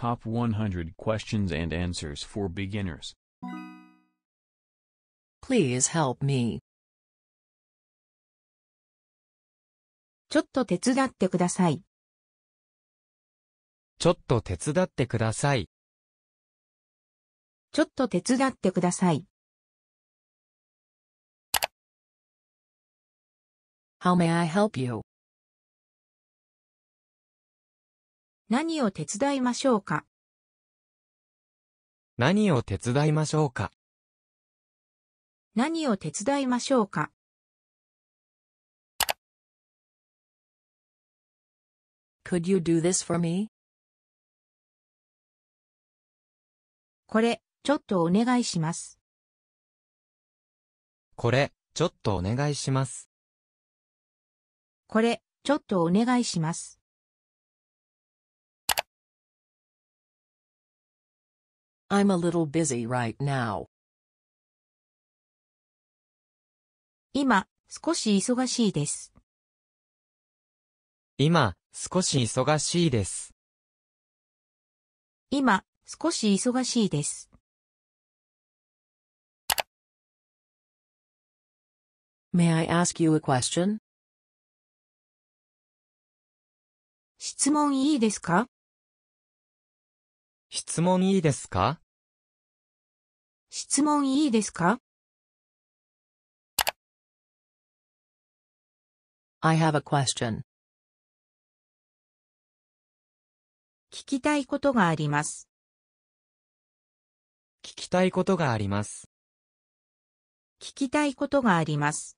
Top 100 Questions and Answers for Beginners Please help me. ちょっと手伝ってください。ちょっと手伝ってください。ちょっと手伝ってください。How may I help you? 何を手伝いましょうか何を手伝いましょうか何を手伝いましょうかこれ、ちょっとお願いします。これ、ちょっとお願いします。これ、ちょっとお願いします。I'm a little busy right now. 今、少し忙しいです。今、少し忙しいです。今、少し忙しいです。May I ask you a question? 質問いいですか質問いいですか質問いいですか ?I have a question. 聞きたいことがあります。聞きたいことがあります。聞きたいことがあります。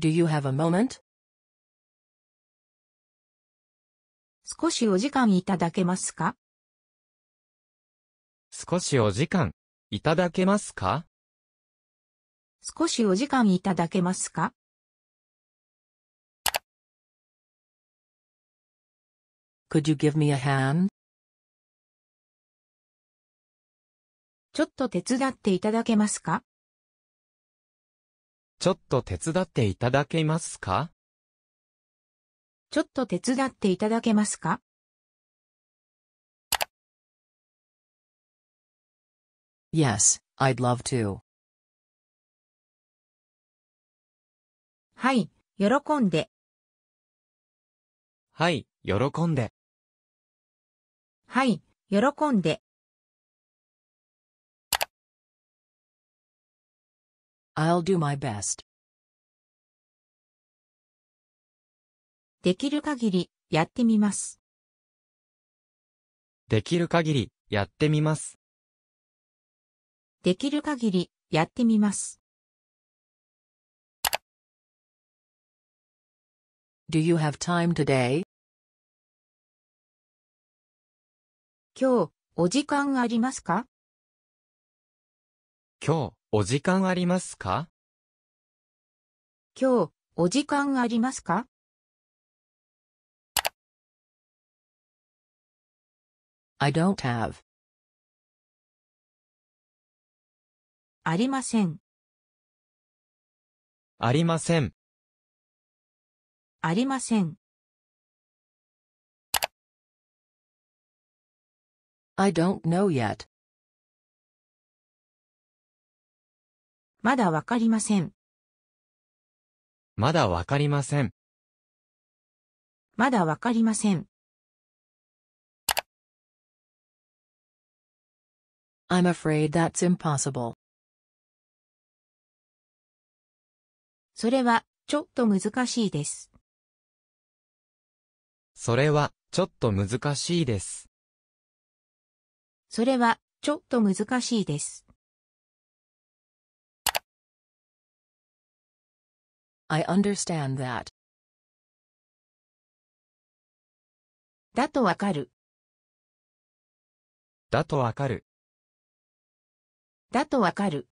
Do you have a moment? 少しお時間いただけますか少しお時間いただけますか少しお時間いただけますかちょっと手伝っていただけますかちょっと手伝っていただけますかちょっと手伝っていただけますか？Yes, I'd love to. はい、喜んで。はい、喜んで。はい、喜んで。I'll do my best. できる限り、やってみます。できる限り、やってみます。できる限り、やってみます。Do you have time today? 今日、お時間ありますか今日、お時間ありますか今日、お時間ありますか I don't have. ありません。ありません。ありません。I don't know yet. まだわかりません。まだわかりません。まだわかりません。I'm afraid that's impossible. それは、ちょっと難しいです。それは、ちょっと難しいです。それは、ちょっと難しいです。I understand that. だとわかる。だとわかる。だとわかる。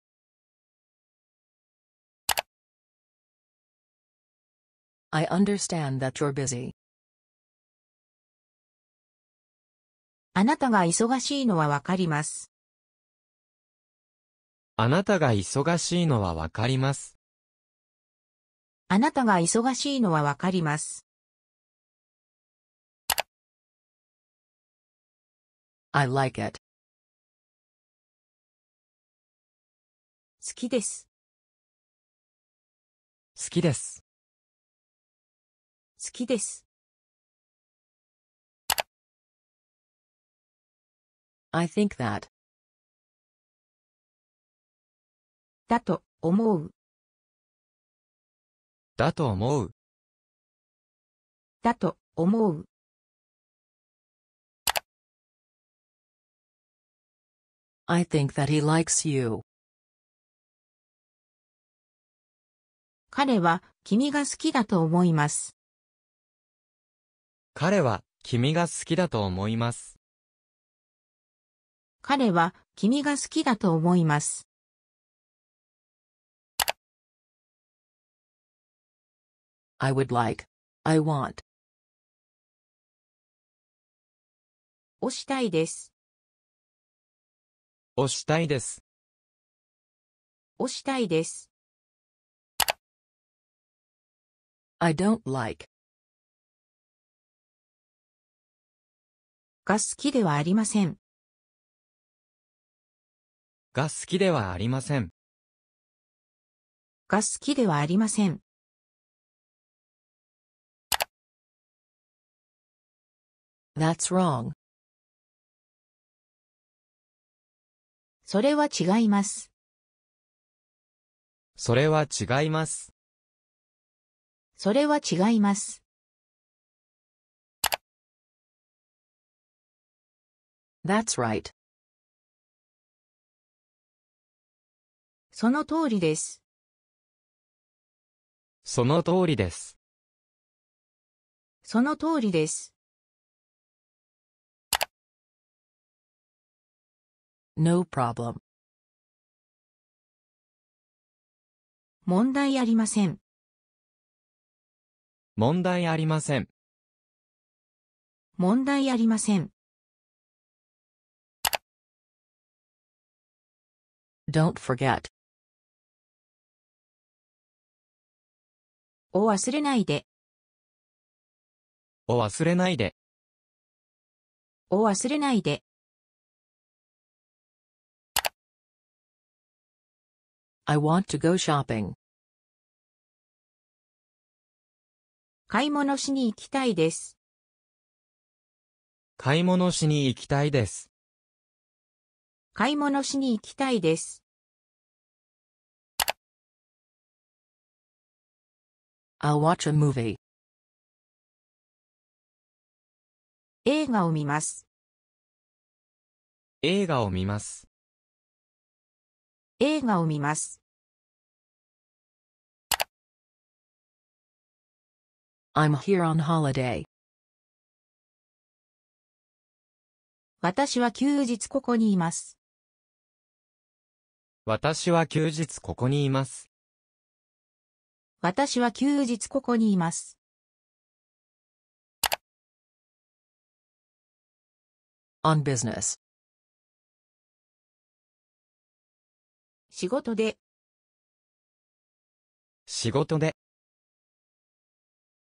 I understand that you're busy. あなたが忙しいのはわかります。あなたが忙しいのはわかります。あなたが忙しいのはわかります。I like it. 好きです。好きです。好きです。I think that だと思うだと思うだと思う I think that he likes you 彼は君が好きだと思います。彼は君が好きだと思います。彼は君が好きだと思います。I would like, I want. 押したいです。押したいです。押したいです。I don't like が好きではありません。が好きではありません。が好きではありません。That's wrong. それは違います。それは違います。それは違います。That's right. その通りです。その通りです。その通りです。No problem. 問題ありません。問題ありません。問題ありません。Don't forget. お忘れないで。お忘れないで。お忘れないで。I want to go shopping. 買い物しに行きたいです。買い物しに行きたいです。買い物しに行きたいです。I'll watch a movie. 映画を見ます。映画を見ます。映画を見ます。I'm here on holiday. 私は休日ここにいます。私は休日ここにいます。私は休日ここにいます。on business 仕事で仕事で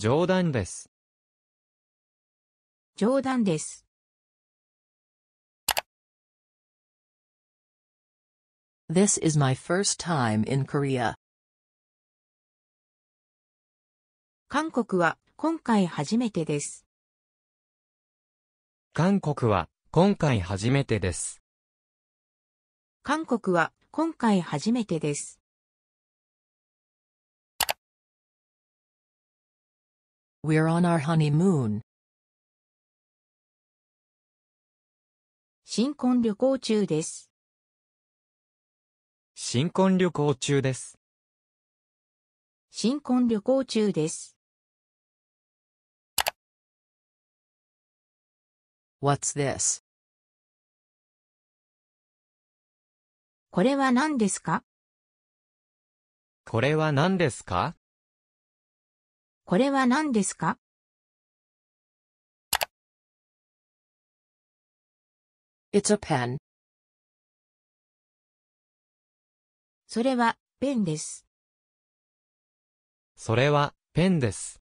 冗談です。冗談です。This is my first time in Korea. 韓国は今回初めてです。韓国は今回初めてです。韓国は今回初めてです。We're on our honeymoon. 新婚旅行中です。新婚旅行中です。新婚旅行中です。What's this? これは何ですかこれは何ですかこれは何ですかそれは、ペンです。それは、ペンです。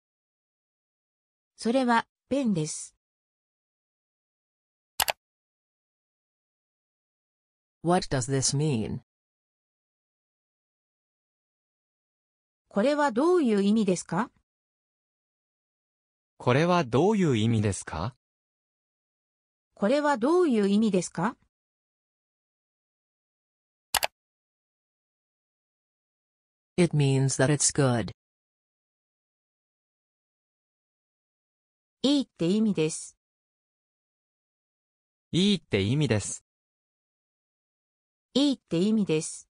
それは、ペンです。What does this mean? これはどういう意味ですかこれはどういう意味ですかこれはどういう意味ですか？It means that it's good. いいって意味です。いいって意味です。いいって意味です。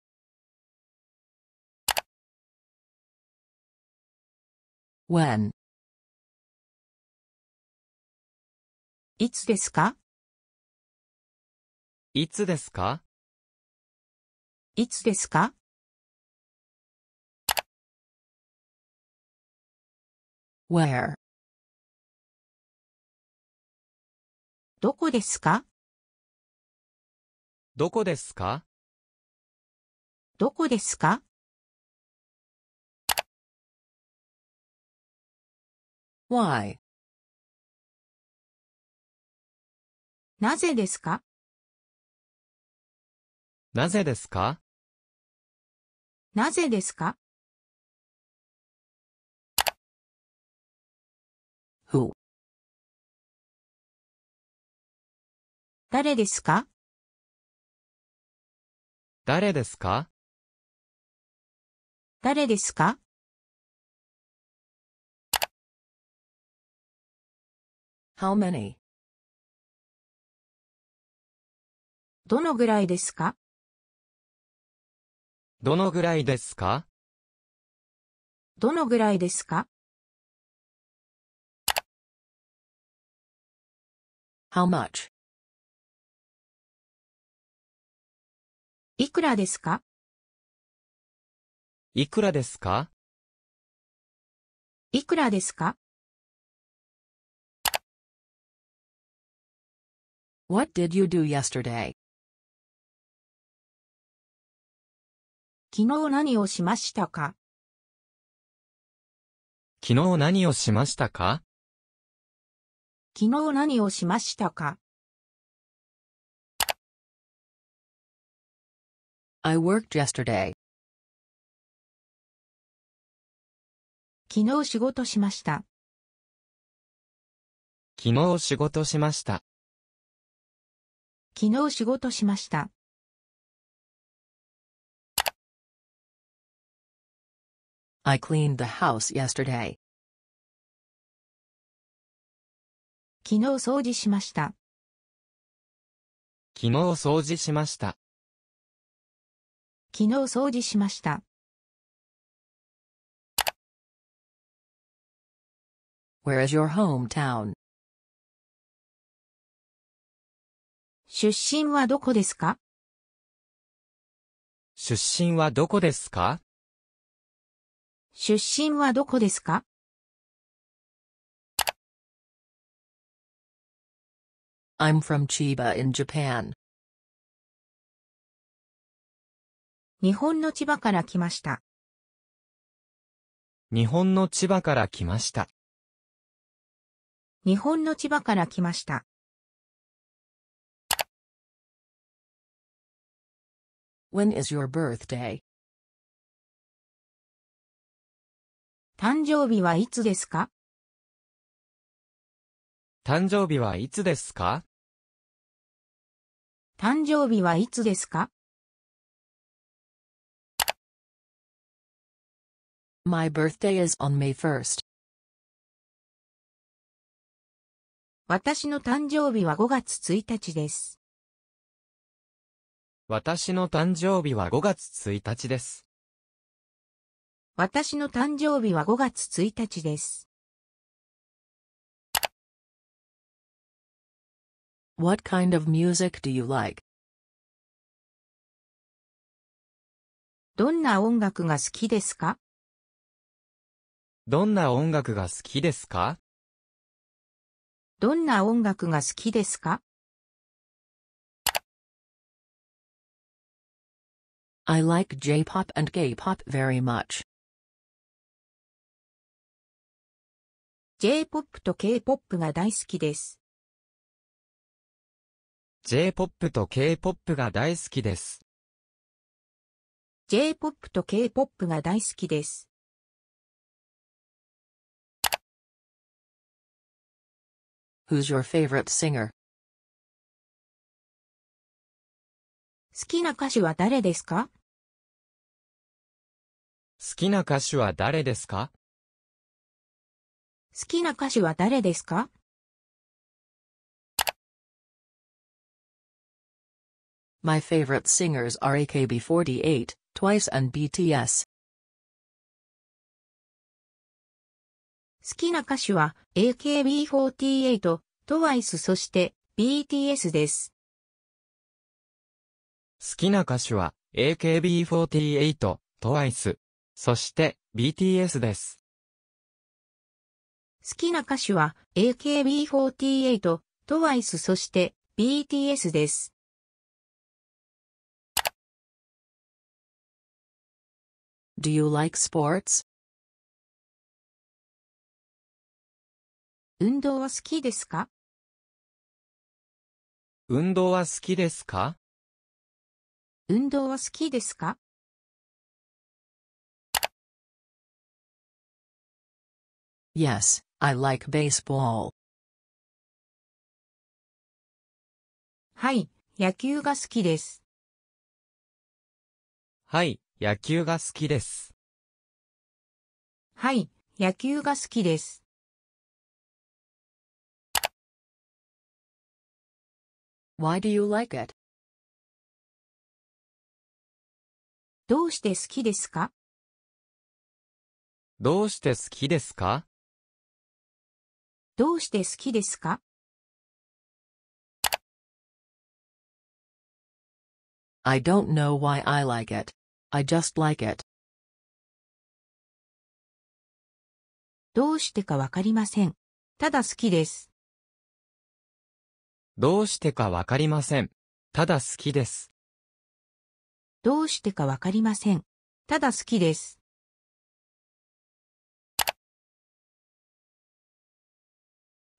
When いつですかいつですかいつですかどこですかどこですかどこですか Why? なぜですかなぜですかなぜですかほう。誰ですか誰ですか誰ですか？How many? どのぐらいですかどのぐらいですかどのぐらいですか ?How much? いくらですかいくらですかいくらですか ?What did you do yesterday? 昨日何をしましたか昨日何をしましたか昨日何をしましたか ?I worked yesterday. 昨日仕事しました。昨日仕事しました。昨日仕事しました。I cleaned the house yesterday. 昨日掃除しました。昨日掃除しました。昨日掃除しました。Where is your hometown? 出身はどこですか出身はどこですか出身はどこですか？I'm from Chiba in Japan. 日本の千葉から来ました。日本の千葉から来ました。日本の千葉から来ました。When is your birthday? 誕生日はいつですか誕生日はいつですか誕生日はいつですか ?My birthday is on May 1st. 私の誕生日は5月1日です。私の誕生日は5月1日です。私の誕生日は5月1日です。What kind of music do you like? どんな音楽が好きですかどんな音楽が好きですかどんな音楽が好きですか ?I like J-pop and gay pop very much. J-POP と K-POP が大好きです。J-POP と K-POP が大好きです。J-POP と K-POP が大好きです。Who's your favorite singer? 好きな歌手は誰ですか？好きな歌手は誰ですか？好きな歌手は誰ですか？My favorite singers are AKB48, Twice and BTS. 好きな歌手は AKB48、TWICE そして BTS です。好きな歌手は AKB48、TWICE、そして BTS です。好きな歌手は AKB48、TWICE そして BTS です。Do you like sports? 運動は好きですか運動は好きですか運動は好きですか Yes, I like baseball. はい、野球が好きです。はい、野球が好きです。はい、野球が好きです。Why do you like it? どうして好きですかどうして好きですかどうして好きですか？I don't know why I like it. I just like it. どうしてかわかりません。ただ好きです。どうしてかわかりません。ただ好きです。どうしてかわかりません。ただ好きです。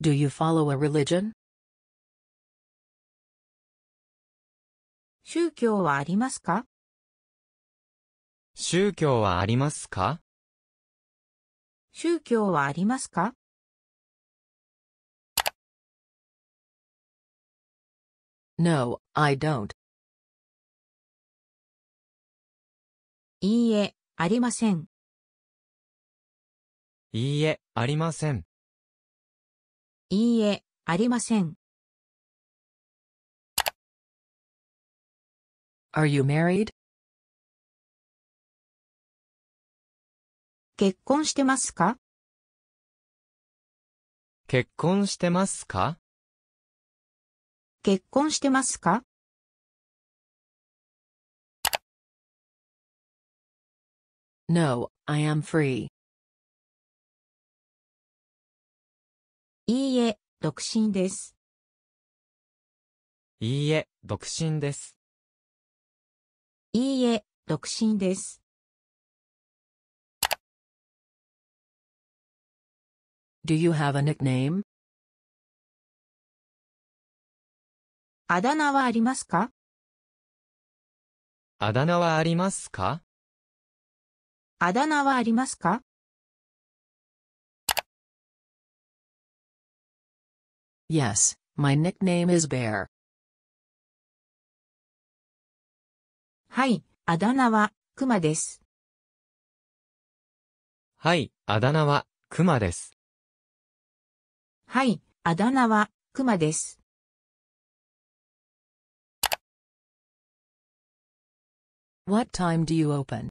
Do you follow a religion? 宗教はありますか宗教はありますか宗教はありますか？No, I don't. いいえ、ありません。いいえ、ありません。いいえ、ありません。Are you married? 結婚してますか結婚してますか結婚してますか ?No, I am free. 独身です。いいえ、独身です。いいえ、独身です。Do you have a nickname? あだ名はありますかあだ名はありますかあだ名はありますか Yes, my nickname is Bear. はい、あだ名は、クマです。はい、あだ名は、クマです。はい、あだ名は、クマです。What time do you open?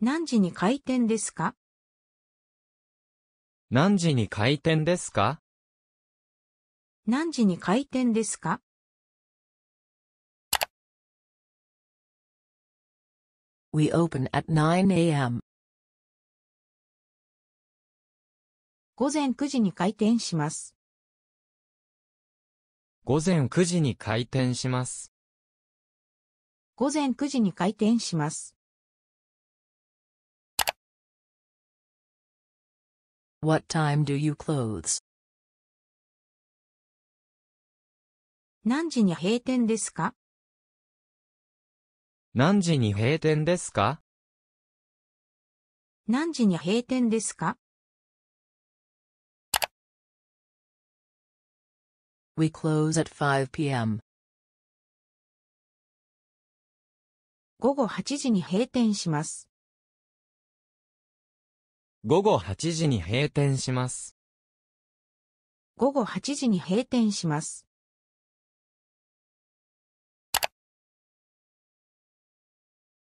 何時に開店ですか何時に開店ですか何時に開店ですか？We open at 9am. 午前9時に開店します。午前9時に開店します。午前9時に開店します。What time do you close? 何時に閉店ですか何時に閉店ですか何時に閉店ですか ?We close at 5pm. 午後8時に閉店します。午後8時に閉店します。午後8時に閉店します。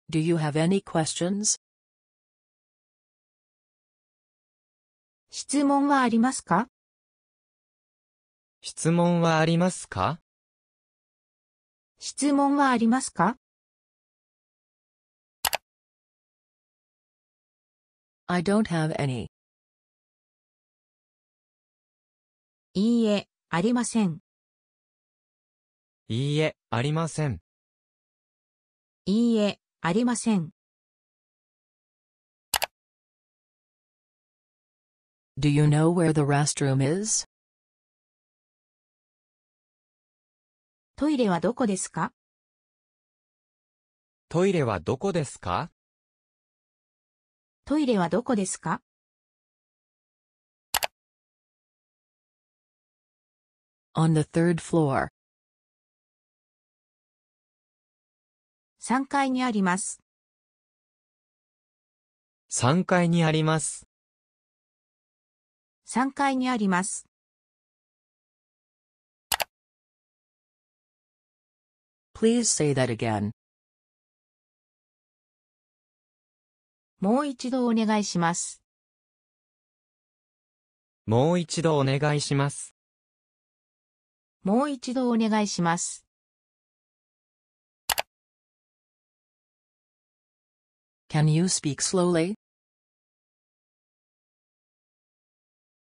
Do you have any questions? 質問はありますか質問はありますか質問はありますか I don't have any. いいえ、ありません。いいえ、ありません。いいえ、ありません。Do you know where the restroom is? トイレはどこですかトイレはどこですかトイレはどこですか On floor. the third 3階にあります。3階にあります。3階にあります。Please say that again. もう一度お願いします。もう一度お願いします。もう一度お願いします。Can you speak slowly?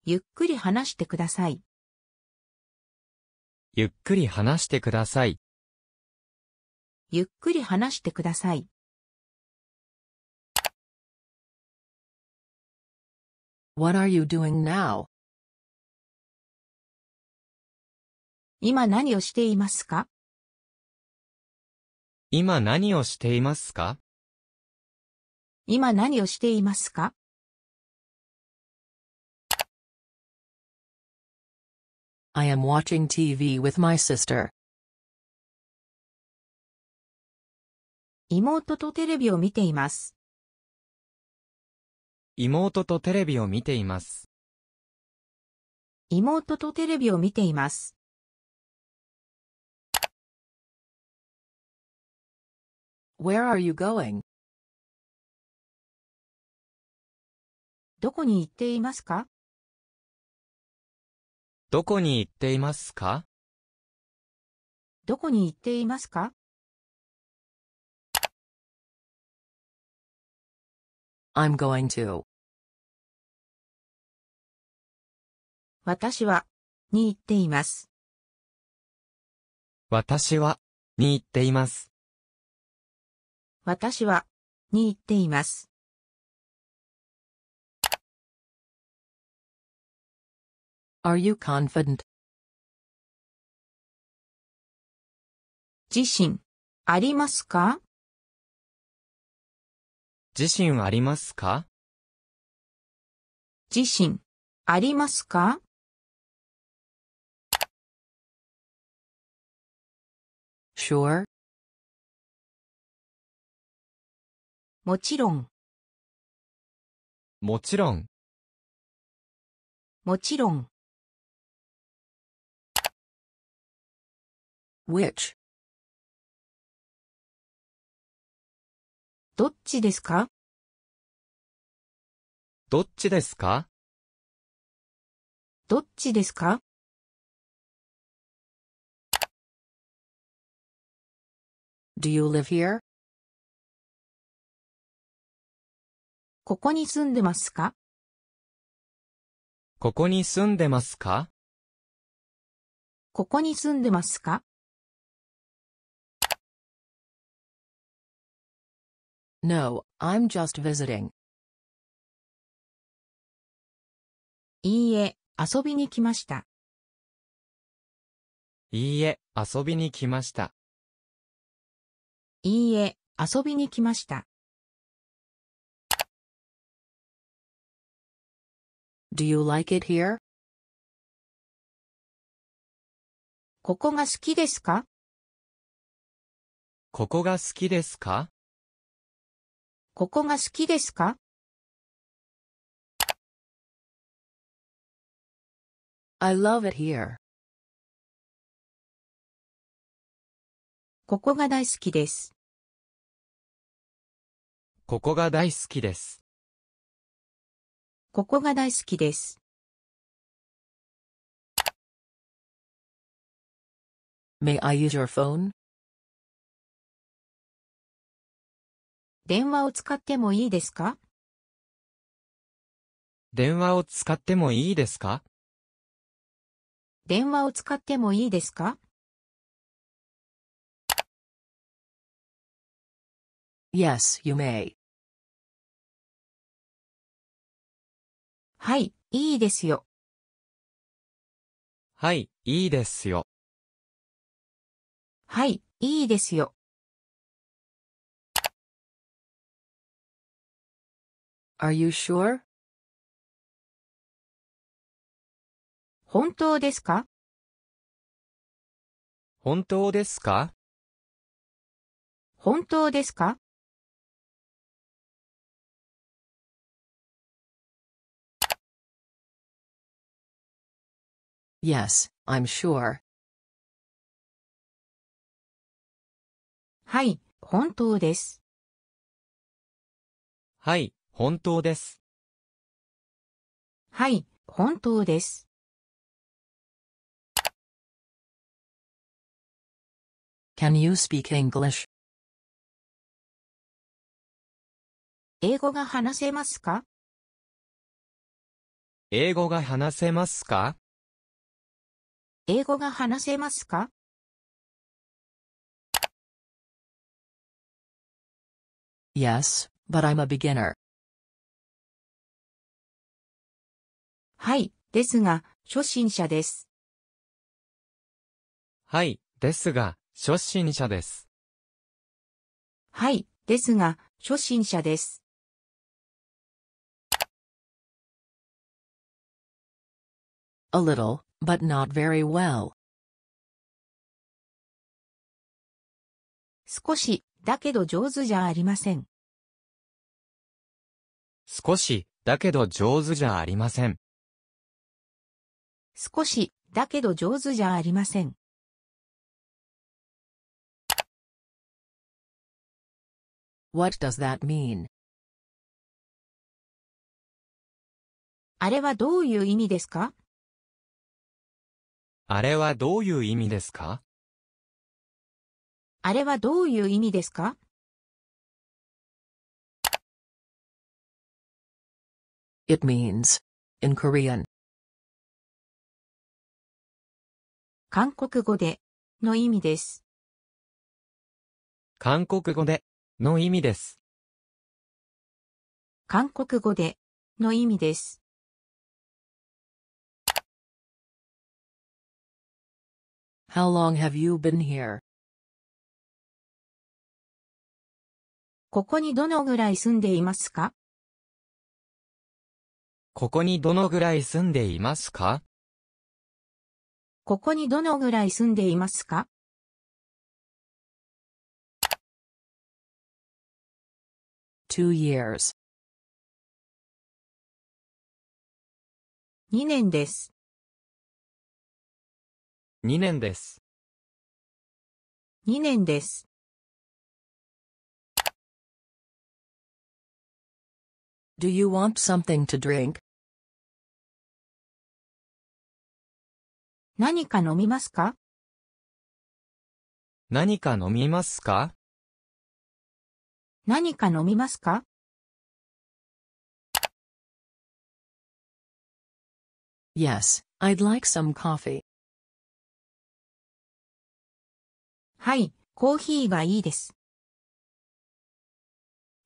ゆっくり話してください。ゆっくり話してください。ゆっくり話してください。What are you doing now? 今何をしていますか今何をしていますか今何をしていますか ?I am watching TV with my sister. 妹とテレビを見ています。妹とテレビを見ています。妹とテレビを見ています。Where are you going? どこに行っていますかどこに行っていますかどこに行っていますか I'm going to 私は、に行っています。私は、に行っています。私は、に行っています。Are you confident? 自信、ありますか自信ありますか自信ありますかもちろんもちろんもちろん which どっちですかどっちですかどっちですかここに住んでますかここに住んでますかここに住んでますか No, I'm just visiting. いいえ、遊びに来ました。いいえ、遊びに来ました。いいえ、遊びに来ました。Do you like it here? ここが好きですかここが好きですかここが好きですかここが大好きです。ここが大好きです。ここが大好きです。May I use your phone? 電話を使ってもいいですか電話を使ってもいいですか電話を使ってもいいですか ?Yes, you may. はい、いいですよ。はい、いいですよ。はい、いいですよ。Are you sure? 本当ですか本当ですか本当ですか？Yes, I'm sure. はい、本当です。はい、本当です。はい、本当です。Can you speak English? 英語が話せますか英語が話せますか英語が話せますか ?Yes, but I'm a beginner. はい、ですが、初心者です。はい、ですが、初心者です。はい、ですが、初心者です。A little, but not very well. 少し、だけど上手じゃありません。少し、だけど上手じゃありません。少し、だけど上手じゃありません。What does that mean? あれはどういう意味ですかあれはどういう意味ですかあれはどういう意味ですか ?It means, in Korean, 韓国語で、の意味です。韓国語で、の意味です。韓国語で、の意味です。How long have you been here? ここにどのぐらい住んでいますかここにどのぐらい住んでいますかここにどのぐらい住んでいますか2 years 2年です2年です2年です Do you want something to drink? 何か飲みますか何か飲みますか何か飲みますか？Yes, I'd like some coffee. はい、コーヒーがいいです。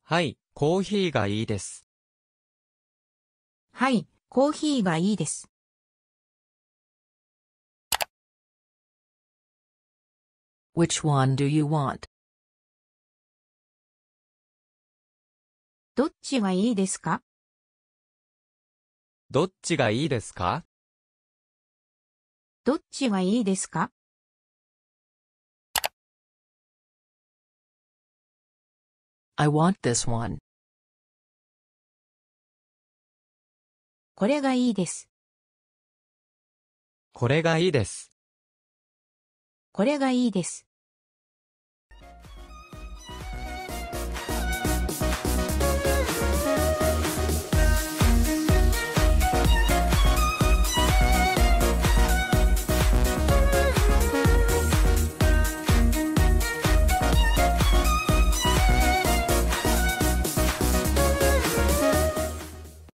はい、コーヒーがいいです。はい、コーヒーがいいです。Which one do you want? どっちがいいですかどっちがいいですかどっちがいいですかこれがいいです。これがいいです。これがいいです。